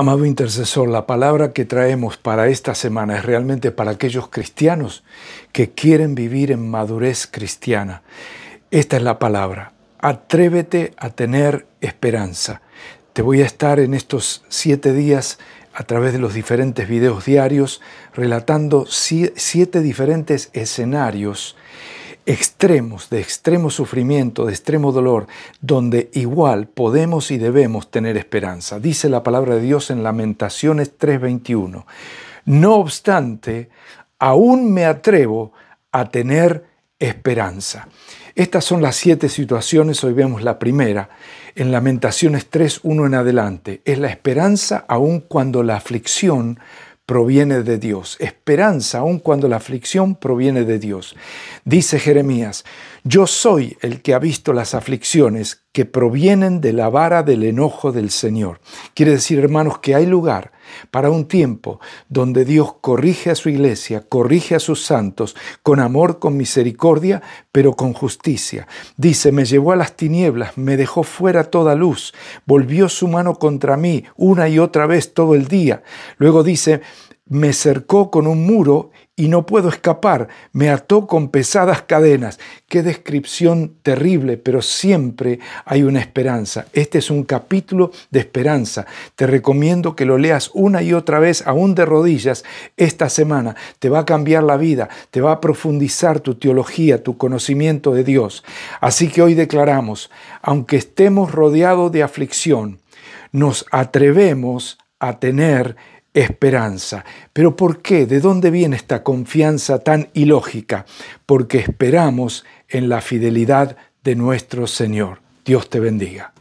Amado intercesor, la palabra que traemos para esta semana es realmente para aquellos cristianos que quieren vivir en madurez cristiana. Esta es la palabra. Atrévete a tener esperanza. Te voy a estar en estos siete días a través de los diferentes videos diarios relatando siete diferentes escenarios extremos, de extremo sufrimiento, de extremo dolor, donde igual podemos y debemos tener esperanza. Dice la palabra de Dios en Lamentaciones 3:21. No obstante, aún me atrevo a tener esperanza. Estas son las siete situaciones, hoy vemos la primera, en Lamentaciones 3.1 en adelante. Es la esperanza aún cuando la aflicción proviene de Dios. Esperanza, aun cuando la aflicción proviene de Dios. Dice Jeremías, yo soy el que ha visto las aflicciones que provienen de la vara del enojo del Señor. Quiere decir, hermanos, que hay lugar para un tiempo donde Dios corrige a su iglesia, corrige a sus santos, con amor, con misericordia, pero con justicia. Dice, me llevó a las tinieblas, me dejó fuera toda luz, volvió su mano contra mí una y otra vez todo el día. Luego dice, me cercó con un muro y no puedo escapar, me ató con pesadas cadenas. Qué descripción terrible, pero siempre hay una esperanza. Este es un capítulo de esperanza. Te recomiendo que lo leas una y otra vez, aún de rodillas, esta semana. Te va a cambiar la vida, te va a profundizar tu teología, tu conocimiento de Dios. Así que hoy declaramos, aunque estemos rodeados de aflicción, nos atrevemos a tener esperanza. Pero ¿por qué? ¿De dónde viene esta confianza tan ilógica? Porque esperamos en la fidelidad de nuestro Señor. Dios te bendiga.